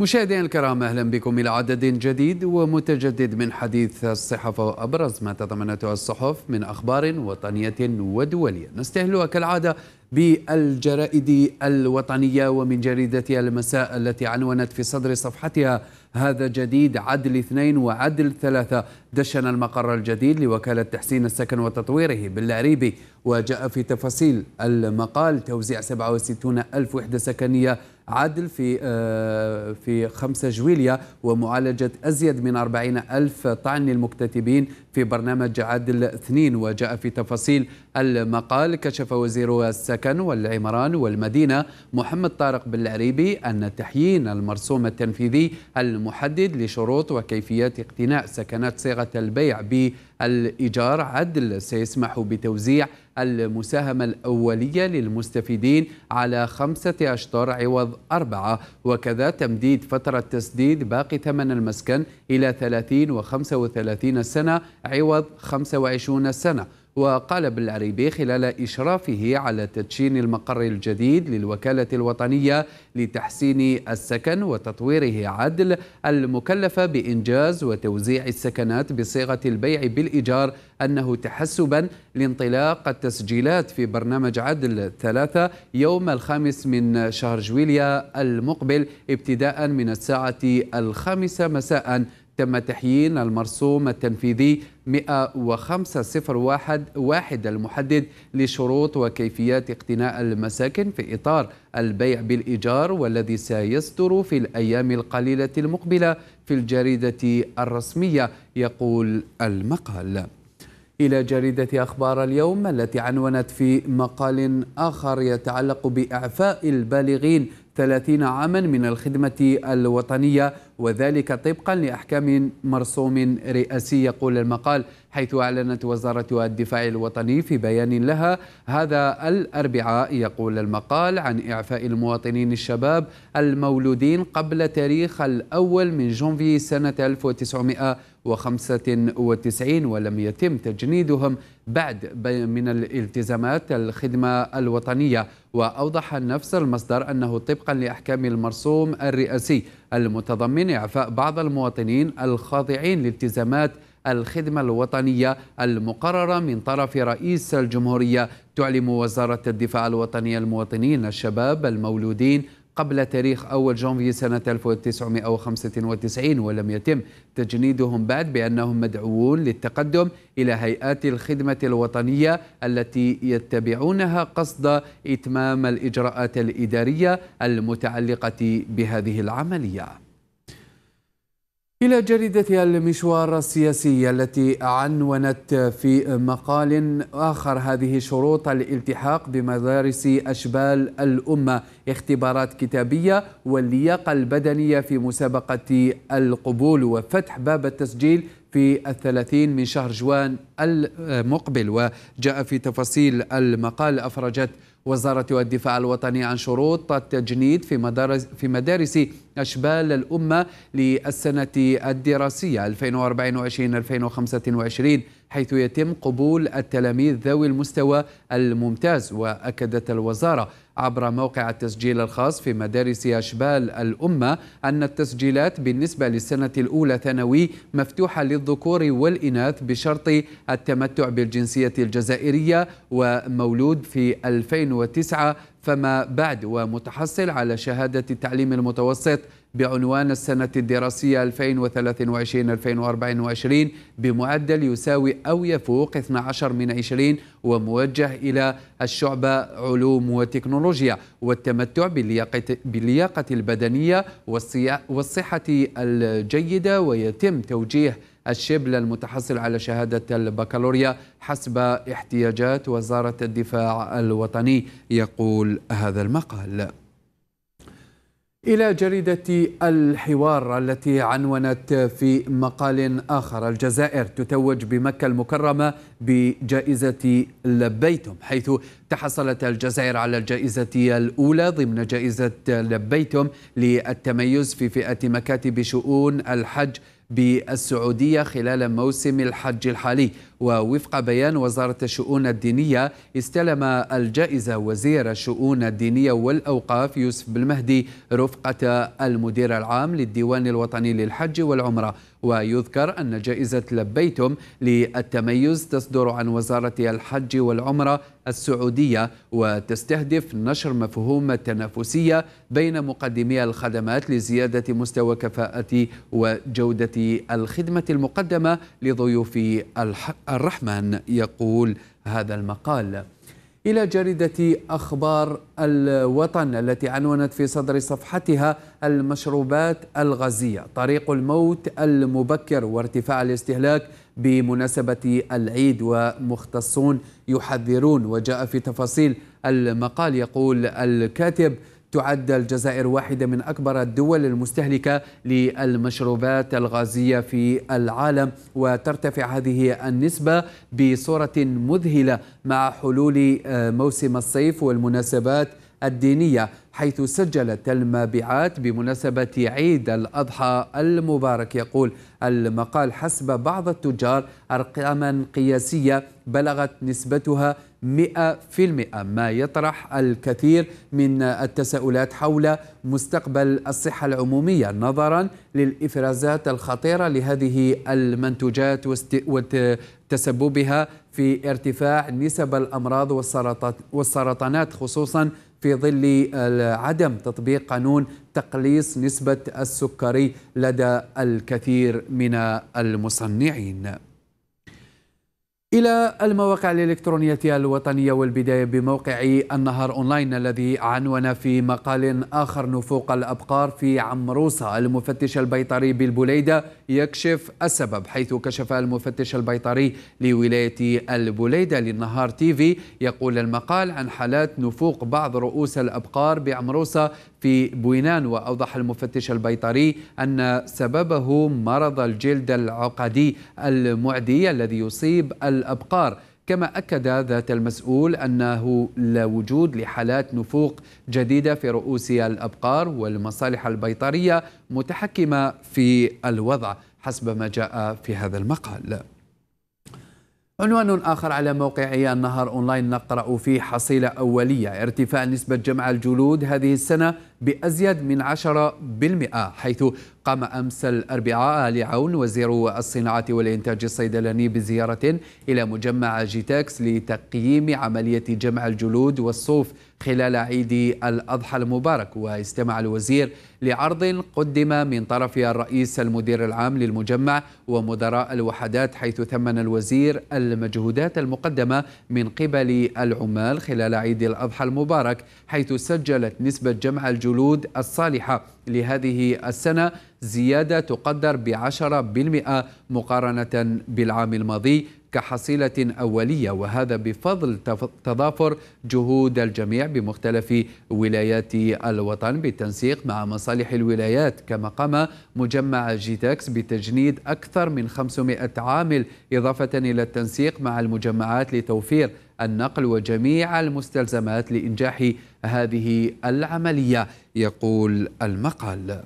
مشاهدينا الكرام اهلا بكم الى عدد جديد ومتجدد من حديث الصحافه وابرز ما تضمنته الصحف من اخبار وطنيه ودوليه نستهلها كالعاده بالجرائد الوطنيه ومن جريدتها المساء التي عنونت في صدر صفحتها هذا جديد عدل اثنين وعدل ثلاثة دشن المقر الجديد لوكالة تحسين السكن وتطويره بالعريبي وجاء في تفاصيل المقال توزيع 67 ألف وحدة سكنية عادل في آه، في 5 جويليا ومعالجة أزيد من 40 ألف طعن للمكتتبين في برنامج عادل 2 وجاء في تفاصيل المقال كشف وزير السكن والعمران والمدينة محمد طارق بالعريبي أن تحيين المرسوم التنفيذي المحدد لشروط وكيفية اقتناء سكنات صيغة البيع بالإيجار عدل سيسمح بتوزيع المساهمة الأولية للمستفيدين على خمسة أشطر عوض أربعة وكذا تمديد فترة تسديد باقي ثمن المسكن إلى 30 و 35 سنة عوض 25 سنة وقال بالعريبي خلال إشرافه على تدشين المقر الجديد للوكالة الوطنية لتحسين السكن وتطويره عدل المكلفة بإنجاز وتوزيع السكنات بصيغة البيع بالإيجار أنه تحسبا لانطلاق التسجيلات في برنامج عدل ثلاثة يوم الخامس من شهر جويليا المقبل ابتداء من الساعة الخامسة مساء تم تحيين المرسوم التنفيذي 10501 المحدد لشروط وكيفيات اقتناء المساكن في إطار البيع بالإيجار والذي سيصدر في الأيام القليلة المقبلة في الجريدة الرسمية يقول المقال إلى جريدة أخبار اليوم التي عنونت في مقال آخر يتعلق بإعفاء البالغين 30 عاما من الخدمة الوطنية وذلك طبقا لأحكام مرسوم رئاسي يقول المقال حيث أعلنت وزارة الدفاع الوطني في بيان لها هذا الأربعاء يقول المقال عن إعفاء المواطنين الشباب المولودين قبل تاريخ الأول من جونفي سنة 1995 ولم يتم تجنيدهم بعد من الالتزامات الخدمة الوطنية وأوضح نفس المصدر أنه طبقا لأحكام المرسوم الرئاسي المتضمن إعفاء بعض المواطنين الخاضعين لالتزامات الخدمة الوطنية المقررة من طرف رئيس الجمهورية تعلم وزارة الدفاع الوطني المواطنين الشباب المولودين قبل تاريخ أول جانفي سنة 1995 ولم يتم تجنيدهم بعد بأنهم مدعوون للتقدم إلى هيئات الخدمة الوطنية التي يتبعونها قصد إتمام الإجراءات الإدارية المتعلقة بهذه العملية إلى جريدة المشوار السياسي التي عنونت في مقال آخر هذه شروط الالتحاق بمدارس أشبال الأمة اختبارات كتابية واللياقة البدنية في مسابقة القبول وفتح باب التسجيل في الثلاثين من شهر جوان المقبل وجاء في تفاصيل المقال أفرجت وزارة الدفاع الوطني عن شروط التجنيد في مدارس في مدارس أشبال الأمة للسنة الدراسية 2024-2025 حيث يتم قبول التلاميذ ذوي المستوى الممتاز وأكدت الوزارة عبر موقع التسجيل الخاص في مدارس أشبال الأمة أن التسجيلات بالنسبة للسنة الأولى ثانوي مفتوحة للذكور والإناث بشرط التمتع بالجنسية الجزائرية ومولود في 2009 فما بعد ومتحصل على شهادة التعليم المتوسط بعنوان السنة الدراسية 2023-2024 بمعدل يساوي أو يفوق 12 من 20 وموجه إلى الشعبة علوم وتكنولوجيا والتمتع باللياقة البدنية والصحة الجيدة ويتم توجيه الشبل المتحصل على شهادة البكالوريا حسب احتياجات وزارة الدفاع الوطني يقول هذا المقال إلى جريدة الحوار التي عنونت في مقال آخر الجزائر تتوج بمكة المكرمة بجائزة لبيتم حيث تحصلت الجزائر على الجائزة الأولى ضمن جائزة لبيتم للتميز في فئة مكاتب شؤون الحج بالسعودية خلال موسم الحج الحالي ووفق بيان وزارة الشؤون الدينية استلم الجائزة وزير الشؤون الدينية والأوقاف يوسف بالمهدي رفقة المدير العام للديوان الوطني للحج والعمرة ويذكر أن جائزة لبيتم للتميز تصدر عن وزارة الحج والعمرة السعودية وتستهدف نشر مفهوم التنافسية بين مقدمي الخدمات لزيادة مستوى كفاءة وجودة الخدمة المقدمة لضيوف الحق الرحمن يقول هذا المقال إلى جريدة أخبار الوطن التي عنونت في صدر صفحتها المشروبات الغازية طريق الموت المبكر وارتفاع الاستهلاك بمناسبة العيد ومختصون يحذرون وجاء في تفاصيل المقال يقول الكاتب تعد الجزائر واحدة من أكبر الدول المستهلكة للمشروبات الغازية في العالم وترتفع هذه النسبة بصورة مذهلة مع حلول آه، موسم الصيف والمناسبات الدينية حيث سجلت المبيعات بمناسبة عيد الأضحى المبارك يقول المقال حسب بعض التجار أرقاما قياسية بلغت نسبتها 100% ما يطرح الكثير من التساؤلات حول مستقبل الصحة العمومية نظرا للإفرازات الخطيرة لهذه المنتوجات وتسببها في ارتفاع نسب الأمراض والسرطانات خصوصا في ظل عدم تطبيق قانون تقليص نسبة السكري لدى الكثير من المصنعين إلى المواقع الإلكترونية الوطنية والبداية بموقع النهار أونلاين الذي عنون في مقال آخر نفوق الأبقار في عمروسة المفتش البيطري بالبوليدة يكشف السبب حيث كشف المفتش البيطري لولاية البوليدة للنهار تيفي يقول المقال عن حالات نفوق بعض رؤوس الأبقار بعمروسة في بوينان وأوضح المفتش البيطري أن سببه مرض الجلد العقدي المعدي الذي يصيب الأبقار كما أكد ذات المسؤول أنه لا وجود لحالات نفوق جديدة في رؤوس الأبقار والمصالح البيطرية متحكمة في الوضع حسب ما جاء في هذا المقال عنوان آخر على موقع النهار أونلاين نقرأ فيه حصيلة أولية ارتفاع نسبة جمع الجلود هذه السنة بأزيد من 10% حيث قام أمس الأربعاء لعون وزير الصناعة والإنتاج الصيدلاني بزيارة إلى مجمع جيتاكس لتقييم عملية جمع الجلود والصوف خلال عيد الأضحى المبارك واستمع الوزير لعرض قدم من طرف الرئيس المدير العام للمجمع ومدراء الوحدات حيث ثمن الوزير المجهودات المقدمة من قبل العمال خلال عيد الأضحى المبارك حيث سجلت نسبة جمع الجلود الجلود الصالحة لهذه السنة زيادة تقدر بعشرة بالمئة مقارنة بالعام الماضي كحصيلة أولية وهذا بفضل تضافر جهود الجميع بمختلف ولايات الوطن بالتنسيق مع مصالح الولايات كما قام مجمع جيتاكس بتجنيد أكثر من 500 عامل إضافة إلى التنسيق مع المجمعات لتوفير النقل وجميع المستلزمات لإنجاح هذه العملية يقول المقال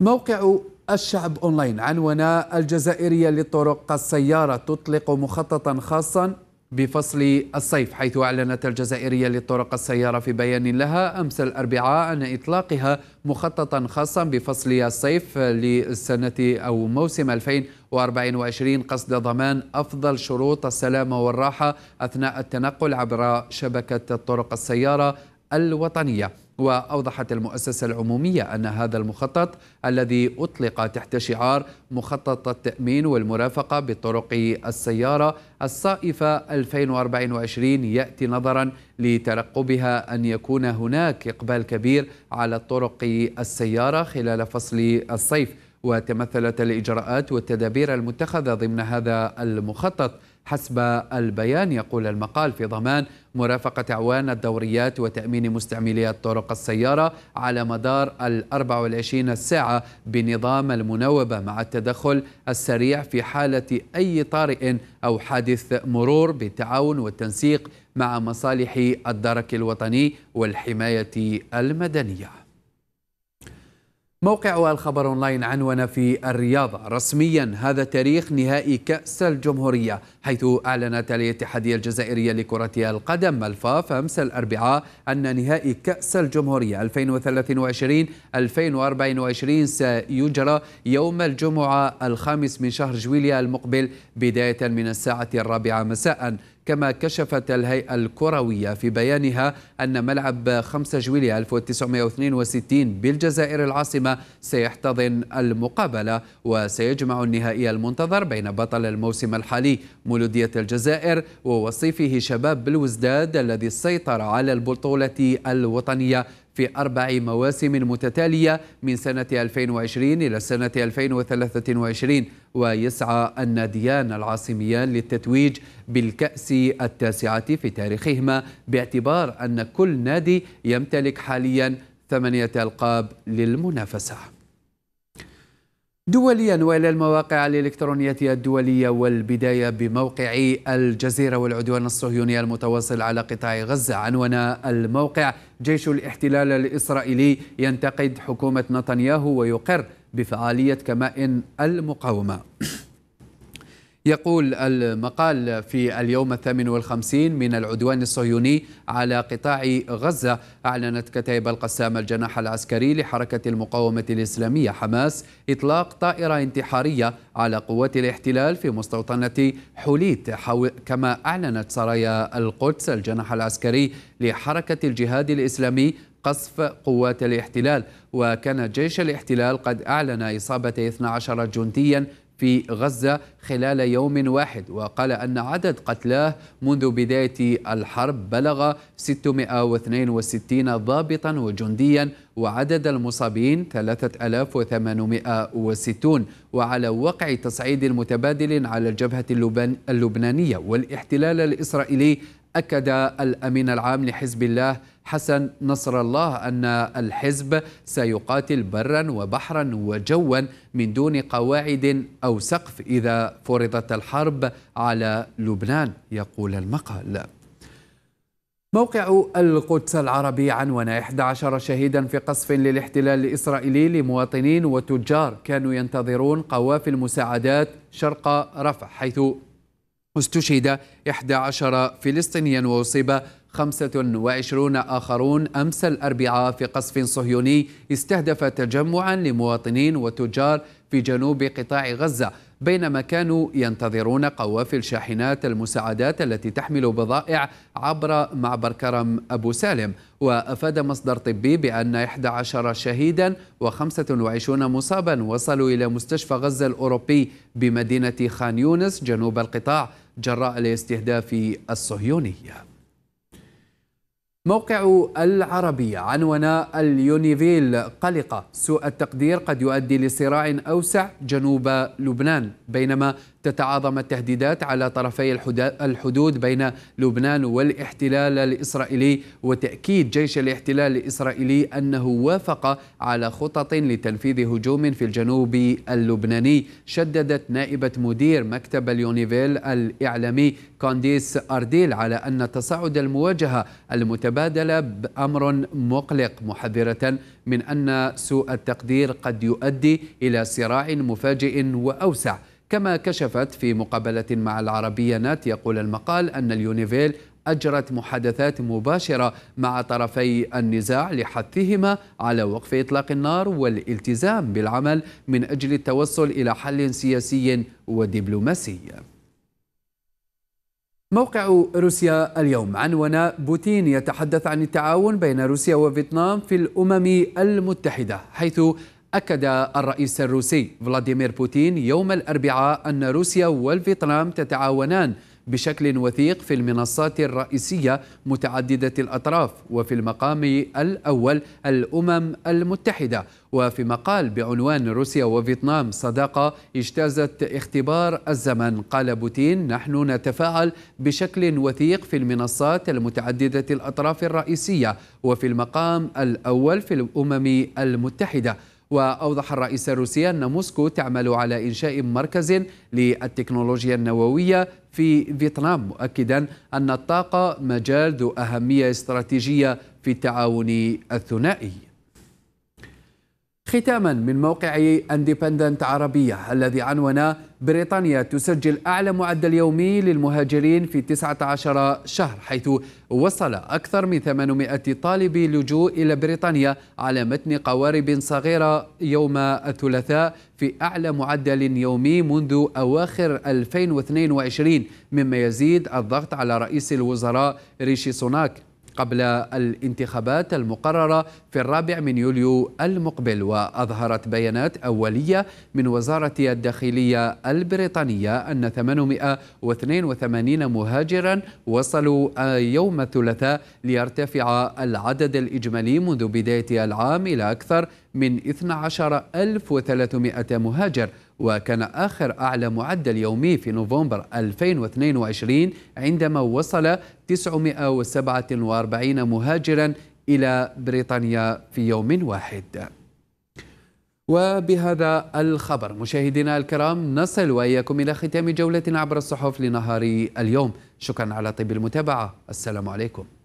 موقع الشعب أونلاين عنونا الجزائرية للطرق السيارة تطلق مخططا خاصا بفصل الصيف حيث أعلنت الجزائرية للطرق السيارة في بيان لها أمس الأربعاء عن إطلاقها مخططا خاصا بفصل الصيف لسنة أو موسم 2024 قصد ضمان أفضل شروط السلامة والراحة أثناء التنقل عبر شبكة الطرق السيارة الوطنية وأوضحت المؤسسة العمومية أن هذا المخطط الذي أطلق تحت شعار مخطط التأمين والمرافقة بطرق السيارة الصائفة 2024 يأتي نظرا لترقبها أن يكون هناك إقبال كبير على الطرق السيارة خلال فصل الصيف وتمثلت الإجراءات والتدابير المتخذة ضمن هذا المخطط حسب البيان يقول المقال في ضمان مرافقة أعوان الدوريات وتأمين مستعملي طرق السيارة على مدار ال 24 ساعة بنظام المناوبة مع التدخل السريع في حالة أي طارئ أو حادث مرور بالتعاون والتنسيق مع مصالح الدرك الوطني والحماية المدنية موقع الخبر اونلاين عنون في الرياضة رسميا هذا تاريخ نهائي كأس الجمهورية حيث أعلنت الاتحادية الجزائرية لكرة القدم الفاف أمس الأربعاء أن نهائي كأس الجمهورية 2023-2024 سيجرى يوم الجمعة الخامس من شهر جويلية المقبل بداية من الساعة الرابعة مساء كما كشفت الهيئة الكروية في بيانها أن ملعب 5 جويلية 1962 بالجزائر العاصمة سيحتضن المقابلة وسيجمع النهائي المنتظر بين بطل الموسم الحالي مولودية الجزائر ووصيفه شباب بالوزداد الذي سيطر على البطولة الوطنية في أربع مواسم متتالية من سنة 2020 إلى سنة 2023 ويسعى الناديان العاصميان للتتويج بالكأس التاسعة في تاريخهما باعتبار أن كل نادي يمتلك حاليا ثمانية ألقاب للمنافسة دوليا والى المواقع الالكترونيه الدوليه والبدايه بموقع الجزيره والعدوان الصهيوني المتواصل على قطاع غزه عنوان الموقع جيش الاحتلال الاسرائيلي ينتقد حكومه نتنياهو ويقر بفعاليه كمائن المقاومه يقول المقال في اليوم الثامن والخمسين من العدوان الصهيوني على قطاع غزة أعلنت كتائب القسام الجناح العسكري لحركة المقاومة الإسلامية حماس إطلاق طائرة انتحارية على قوات الاحتلال في مستوطنة حوليت كما أعلنت سرايا القدس الجناح العسكري لحركة الجهاد الإسلامي قصف قوات الاحتلال وكان جيش الاحتلال قد أعلن إصابة 12 جنديا في غزة خلال يوم واحد وقال أن عدد قتلاه منذ بداية الحرب بلغ 662 ضابطا وجنديا وعدد المصابين 3860 وعلى وقع تصعيد متبادل على الجبهة اللبنانية والاحتلال الإسرائيلي أكد الأمين العام لحزب الله حسن نصر الله أن الحزب سيقاتل برا وبحرا وجوا من دون قواعد أو سقف إذا فرضت الحرب على لبنان يقول المقال موقع القدس العربي عنون 11 شهيدا في قصف للاحتلال الإسرائيلي لمواطنين وتجار كانوا ينتظرون قوافل مساعدات شرق رفح حيث استشهد 11 فلسطينيا وأصيب 25 آخرون أمس الأربعاء في قصف صهيوني استهدف تجمعا لمواطنين وتجار في جنوب قطاع غزة بينما كانوا ينتظرون قوافل شاحنات المساعدات التي تحمل بضائع عبر معبر كرم أبو سالم وأفاد مصدر طبي بأن 11 شهيدا و25 مصابا وصلوا إلى مستشفى غزة الأوروبي بمدينة خان يونس جنوب القطاع جراء الاستهداف الصهيوني موقع العربية عن اليونيفيل قلقة سوء التقدير قد يؤدي لصراع أوسع جنوب لبنان بينما تتعاظم التهديدات على طرفي الحدود بين لبنان والاحتلال الإسرائيلي وتأكيد جيش الاحتلال الإسرائيلي أنه وافق على خطط لتنفيذ هجوم في الجنوب اللبناني شددت نائبة مدير مكتب اليونيفيل الإعلامي كونديس أرديل على أن تصاعد المواجهة المتبادلة تبادل بأمر مقلق محذرة من أن سوء التقدير قد يؤدي إلى صراع مفاجئ وأوسع كما كشفت في مقابلة مع العربية نات يقول المقال أن اليونيفيل أجرت محادثات مباشرة مع طرفي النزاع لحثهما على وقف إطلاق النار والالتزام بالعمل من أجل التوصل إلى حل سياسي ودبلوماسي موقع روسيا اليوم عنوان بوتين يتحدث عن التعاون بين روسيا وفيتنام في الامم المتحده حيث اكد الرئيس الروسي فلاديمير بوتين يوم الاربعاء ان روسيا والفيتنام تتعاونان بشكل وثيق في المنصات الرئيسية متعددة الأطراف وفي المقام الأول الأمم المتحدة وفي مقال بعنوان روسيا وفيتنام صداقة اجتازت اختبار الزمن قال بوتين نحن نتفاعل بشكل وثيق في المنصات المتعددة الأطراف الرئيسية وفي المقام الأول في الأمم المتحدة وأوضح الرئيس الروسي أن موسكو تعمل على إنشاء مركز للتكنولوجيا النووية في فيتنام مؤكدا أن الطاقة مجال ذو أهمية استراتيجية في التعاون الثنائي ختاما من موقع اندبندنت عربية الذي عنون بريطانيا تسجل أعلى معدل يومي للمهاجرين في 19 شهر حيث وصل أكثر من 800 طالب لجوء إلى بريطانيا على متن قوارب صغيرة يوم الثلاثاء في أعلى معدل يومي منذ أواخر 2022 مما يزيد الضغط على رئيس الوزراء ريشي سوناك قبل الانتخابات المقررة في الرابع من يوليو المقبل وأظهرت بيانات أولية من وزارة الداخلية البريطانية أن 882 مهاجرا وصلوا يوم الثلاثاء ليرتفع العدد الإجمالي منذ بداية العام إلى أكثر من 12300 مهاجر وكان آخر أعلى معدل يومي في نوفمبر 2022 عندما وصل 947 مهاجرا إلى بريطانيا في يوم واحد وبهذا الخبر مشاهدينا الكرام نصل وإياكم إلى ختام جولة عبر الصحف لنهار اليوم شكرا على طيب المتابعة السلام عليكم